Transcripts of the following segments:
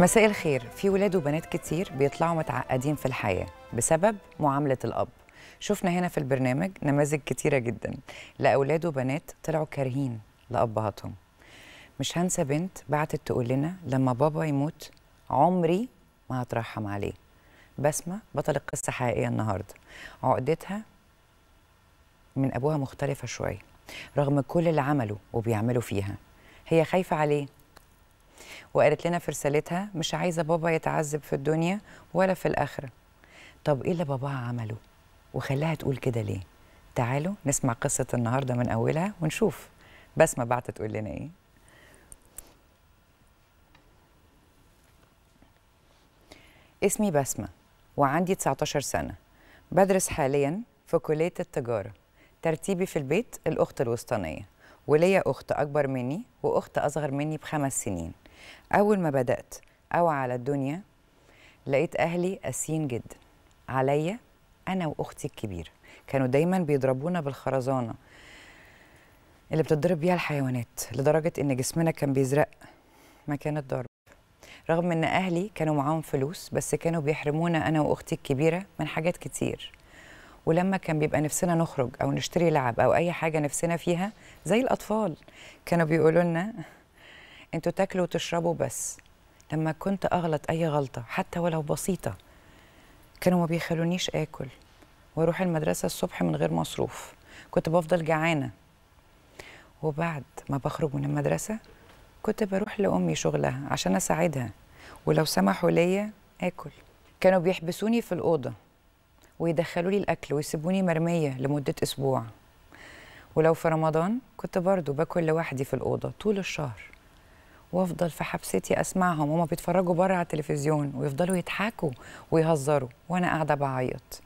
مساء الخير في ولاد وبنات كتير بيطلعوا متعقدين في الحياة بسبب معاملة الأب شفنا هنا في البرنامج نماذج كتيرة جدا لأولاد وبنات طلعوا كارهين لأبهاتهم مش هنسى بنت بعتت تقول لنا لما بابا يموت عمري ما هترحم عليه بسمة بطل قصة حقيقية النهاردة عقدتها من أبوها مختلفة شوية رغم كل اللي عمله وبيعمله فيها هي خايفة عليه وقالت لنا في رسالتها مش عايزه بابا يتعذب في الدنيا ولا في الاخره طب ايه اللي باباها عمله وخلاها تقول كده ليه تعالوا نسمع قصه النهارده من اولها ونشوف بسمه بعت تقول لنا ايه اسمي بسمه وعندي 19 سنه بدرس حاليا في كليه التجاره ترتيبي في البيت الاخت الوسطانيه وليا أخت أكبر مني وأخت أصغر مني بخمس سنين أول ما بدأت أوعى على الدنيا لقيت أهلي قاسيين جدا عليا أنا وأختي الكبيرة كانوا دايما بيضربونا بالخرزانة اللي بتضرب بيها الحيوانات لدرجة إن جسمنا كان بيزرق مكان الضرب رغم إن أهلي كانوا معاهم فلوس بس كانوا بيحرمونا أنا وأختي الكبيرة من حاجات كتير ولما كان بيبقى نفسنا نخرج او نشتري لعب او اي حاجه نفسنا فيها زي الاطفال كانوا بيقولوا لنا انتوا تاكلوا وتشربوا بس لما كنت اغلط اي غلطه حتى ولو بسيطه كانوا ما بيخلونيش اكل واروح المدرسه الصبح من غير مصروف كنت بفضل جعانه وبعد ما بخرج من المدرسه كنت بروح لامي شغلها عشان اساعدها ولو سمحوا ليا اكل كانوا بيحبسوني في الاوضه ويدخلوا لي الاكل ويسيبوني مرميه لمده اسبوع ولو في رمضان كنت برضو باكل لوحدي في الاوضه طول الشهر وافضل في حبستي اسمعهم هما بيتفرجوا بره على التلفزيون ويفضلوا يضحكوا ويهزروا وانا قاعده بعيط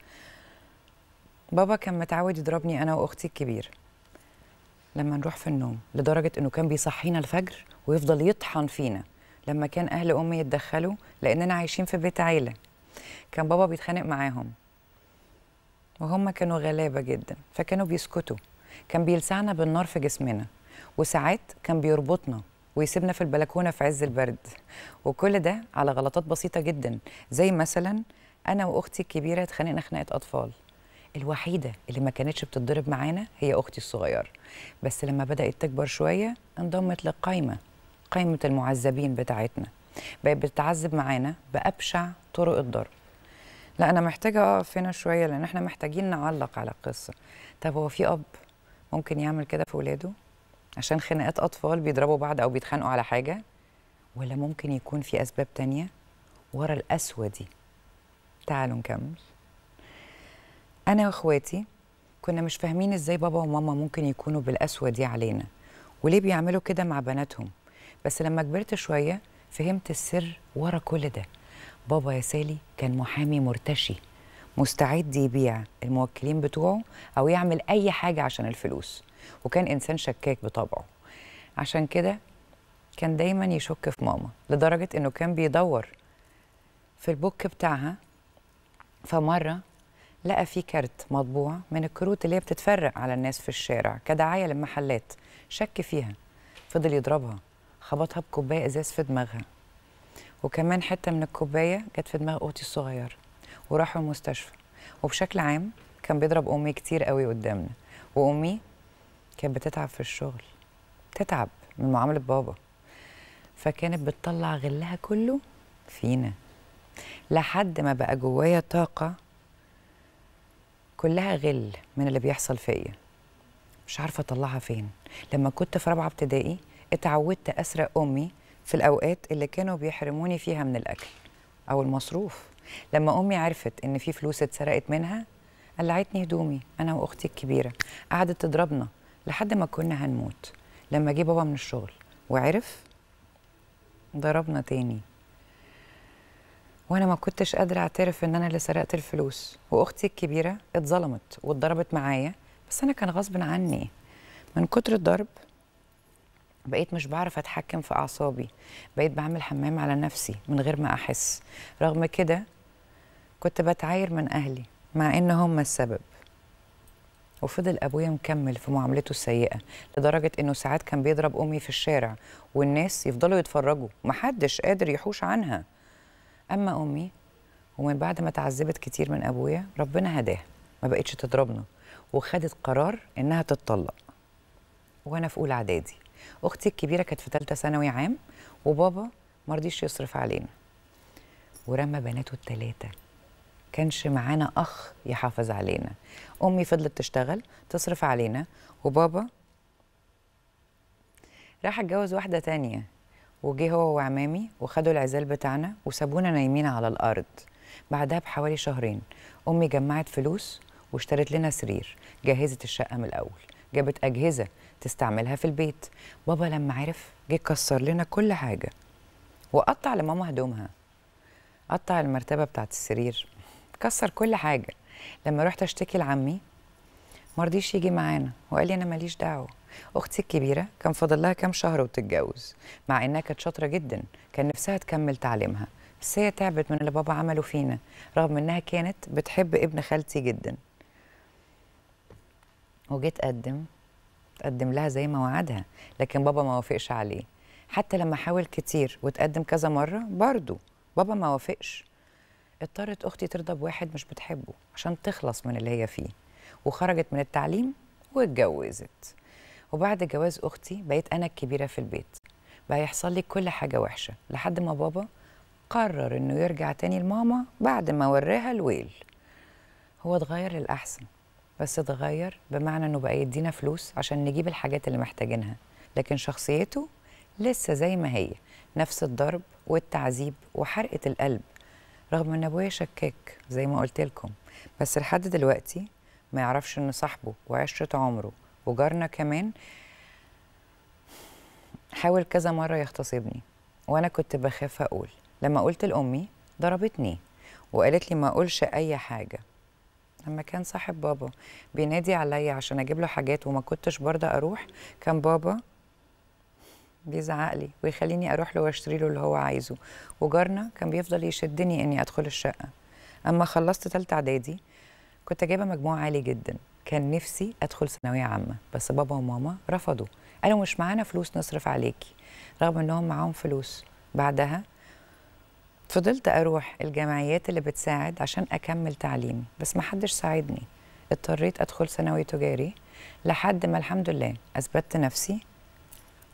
بابا كان متعود يضربني انا واختي الكبيره لما نروح في النوم لدرجه انه كان بيصحينا الفجر ويفضل يطحن فينا لما كان اهل امي يتدخلوا لاننا عايشين في بيت عيله كان بابا بيتخانق معاهم وهم كانوا غلابه جدا فكانوا بيسكتوا كان بيلسعنا بالنار في جسمنا وساعات كان بيربطنا ويسيبنا في البلكونه في عز البرد وكل ده على غلطات بسيطه جدا زي مثلا انا واختي الكبيره اتخانقنا خناقه اطفال الوحيده اللي ما كانتش بتتضرب معانا هي اختي الصغيره بس لما بدات تكبر شويه انضمت للقايمه قايمه المعذبين بتاعتنا بقت بتتعذب معانا بابشع طرق الضرب لا انا محتاجه اقف هنا شويه لان احنا محتاجين نعلق على القصه طب هو في اب ممكن يعمل كده في ولاده عشان خناقات اطفال بيضربوا بعض او بيتخانقوا على حاجه ولا ممكن يكون في اسباب تانية ورا القسوه دي تعالوا نكمل انا واخواتي كنا مش فاهمين ازاي بابا وماما ممكن يكونوا بالقسوه دي علينا وليه بيعملوا كده مع بناتهم بس لما كبرت شويه فهمت السر ورا كل ده بابا يا سالي كان محامي مرتشي مستعد يبيع الموكلين بتوعه أو يعمل أي حاجة عشان الفلوس وكان إنسان شكاك بطبعه عشان كده كان دايما يشك في ماما لدرجة إنه كان بيدور في البوك بتاعها فمرة لقى فيه كارت مطبوع من الكروت اللي هي بتتفرق على الناس في الشارع كدعاية للمحلات شك فيها فضل يضربها خبطها بكوباية إزاز في دماغها وكمان حته من الكوبايه جت في دماغ اوضتي الصغيره وراحوا المستشفى وبشكل عام كان بيضرب امي كتير قوي قدامنا وامي كانت بتتعب في الشغل تتعب من معامله بابا فكانت بتطلع غلها كله فينا لحد ما بقى جوايا طاقه كلها غل من اللي بيحصل فيا مش عارفه اطلعها فين لما كنت في رابعه ابتدائي اتعودت اسرق امي في الأوقات اللي كانوا بيحرموني فيها من الأكل أو المصروف لما أمي عرفت إن في فلوس اتسرقت منها قلعتني هدومي أنا وأختي الكبيرة قعدت تضربنا لحد ما كنا هنموت لما جه بابا من الشغل وعرف ضربنا تاني وانا ما كنتش قادره اعترف ان انا اللي سرقت الفلوس واختي الكبيره اتظلمت واتضربت معايا بس انا كان غصب عني من كتر الضرب بقيت مش بعرف اتحكم في اعصابي بقيت بعمل حمام على نفسي من غير ما احس رغم كده كنت بتعاير من اهلي مع ان هم السبب وفضل ابويا مكمل في معاملته السيئه لدرجه انه ساعات كان بيضرب امي في الشارع والناس يفضلوا يتفرجوا محدش قادر يحوش عنها اما امي ومن بعد ما اتعذبت كتير من ابويا ربنا هداها ما بقتش تضربنا وخدت قرار انها تتطلق وانا في اولى اعدادي اختي الكبيره كانت في ثالثه ثانوي عام وبابا ما رضيش يصرف علينا ورمى بناته الثلاثه كانش معانا اخ يحافظ علينا امي فضلت تشتغل تصرف علينا وبابا راح اتجوز واحده تانية وجه هو وعمامي وخدوا العزال بتاعنا وسابونا نايمين على الارض بعدها بحوالي شهرين امي جمعت فلوس واشترت لنا سرير جهزت الشقه من الاول جابت اجهزه تستعملها في البيت بابا لما عرف جه كسر لنا كل حاجه وقطع لماما هدومها قطع المرتبه بتاعت السرير كسر كل حاجه لما رحت اشتكي لعمي مرضيش يجي معانا وقال لي انا ماليش دعوه اختي الكبيره كان فاضل لها كام شهر وتتجوز مع انها كانت شاطره جدا كان نفسها تكمل تعليمها بس هي تعبت من اللي بابا عمله فينا رغم انها كانت بتحب ابن خالتي جدا وجيت أقدم تقدم لها زي ما وعدها لكن بابا ما وافقش عليه حتى لما حاول كتير وتقدم كذا مرة برضو بابا ما وافقش اضطرت أختي ترضى بواحد مش بتحبه عشان تخلص من اللي هي فيه وخرجت من التعليم واتجوزت وبعد جواز أختي بقيت أنا الكبيرة في البيت بقى يحصل لي كل حاجة وحشة لحد ما بابا قرر إنه يرجع تاني لماما بعد ما وراها الويل هو اتغير للأحسن بس اتغير بمعنى انه بقى يدينا فلوس عشان نجيب الحاجات اللي محتاجينها لكن شخصيته لسه زي ما هي نفس الضرب والتعذيب وحرقه القلب رغم ان ابويا شكاك زي ما قلت لكم بس لحد دلوقتي ما يعرفش ان صاحبه وعشره عمره وجارنا كمان حاول كذا مره يغتصبني وانا كنت بخاف اقول لما قلت لامي ضربتني وقالت لي ما اقولش اي حاجه لما كان صاحب بابا بينادي عليا عشان اجيب له حاجات وما كنتش برضه اروح كان بابا بيزعق لي ويخليني اروح له واشتري له اللي هو عايزه وجارنا كان بيفضل يشدني اني ادخل الشقه اما خلصت ثالثه اعدادي كنت جايبه مجموع عالي جدا كان نفسي ادخل ثانويه عامه بس بابا وماما رفضوا قالوا مش معانا فلوس نصرف عليكي رغم انهم معاهم فلوس بعدها فضلت اروح الجمعيات اللي بتساعد عشان اكمل تعليمي بس ما حدش ساعدني اضطريت ادخل ثانوي تجاري لحد ما الحمد لله اثبتت نفسي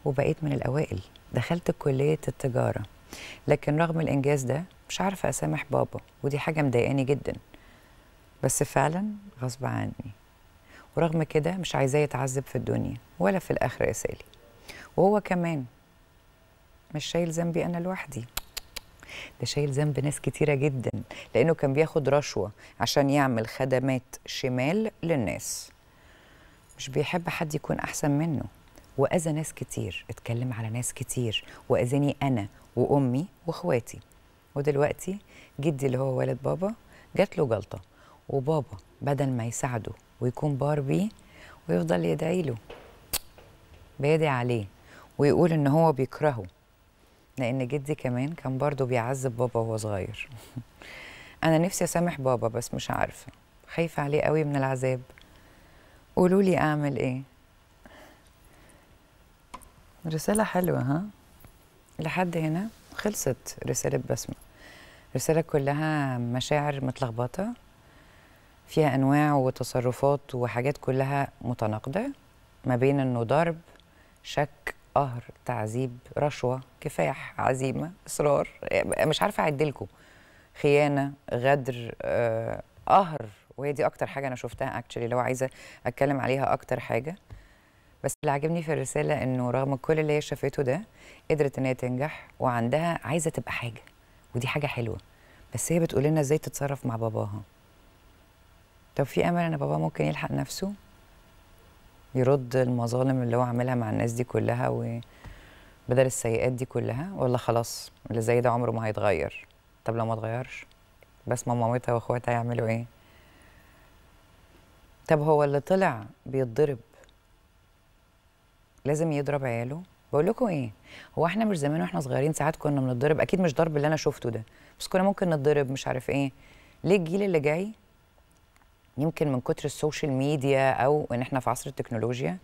وبقيت من الاوائل دخلت كليه التجاره لكن رغم الانجاز ده مش عارفه اسامح بابا ودي حاجه مضايقاني جدا بس فعلا غصب عني ورغم كده مش عايزاه يتعذب في الدنيا ولا في الاخره يا سالي وهو كمان مش شايل ذنبي انا لوحدي ده شايل ذنب ناس كتيره جدا لانه كان بياخد رشوه عشان يعمل خدمات شمال للناس مش بيحب حد يكون احسن منه واذى ناس كتير اتكلم على ناس كتير واذاني انا وامي واخواتي ودلوقتي جدي اللي هو والد بابا جات له جلطه وبابا بدل ما يساعده ويكون بار بيه ويفضل يدعي له بيدعي عليه ويقول ان هو بيكرهه لأن جدي كمان كان برضه بيعذب بابا وهو صغير أنا نفسي أسامح بابا بس مش عارفة خايفة عليه قوي من العذاب قولوا لي أعمل إيه رسالة حلوة ها لحد هنا خلصت رسالة بسمة رسالة كلها مشاعر متلخبطة فيها أنواع وتصرفات وحاجات كلها متناقضة ما بين إنه ضرب شك قهر تعذيب رشوه كفاح عزيمه اصرار مش عارفه اعدلكم خيانه غدر آه، قهر وهي دي اكتر حاجه انا شفتها اكشلي لو عايزه اتكلم عليها اكتر حاجه بس اللي عاجبني في الرساله انه رغم كل اللي هي شافته ده قدرت ان هي تنجح وعندها عايزه تبقى حاجه ودي حاجه حلوه بس هي بتقول لنا ازاي تتصرف مع باباها طب في امل ان بابا ممكن يلحق نفسه يرد المظالم اللي هو عاملها مع الناس دي كلها وبدل السيئات دي كلها ولا خلاص اللي زي ده عمره ما هيتغير طب لو ما اتغيرش بس ما مامتها واخواتها يعملوا ايه طب هو اللي طلع بيتضرب لازم يضرب عياله بقول لكم ايه هو احنا مش زمان واحنا صغيرين ساعات كنا بنتضرب اكيد مش ضرب اللي انا شفته ده بس كنا ممكن نتضرب مش عارف ايه ليه الجيل اللي جاي يمكن من كتر السوشيال ميديا او ان احنا في عصر التكنولوجيا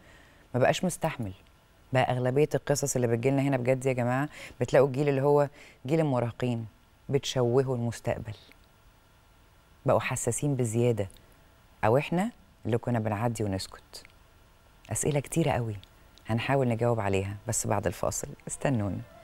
ما بقاش مستحمل بقى اغلبيه القصص اللي بتجيلنا هنا بجد يا جماعه بتلاقوا الجيل اللي هو جيل المراهقين بتشوهوا المستقبل بقوا حساسين بزياده او احنا اللي كنا بنعدي ونسكت اسئله كتيره قوي هنحاول نجاوب عليها بس بعد الفاصل استنونا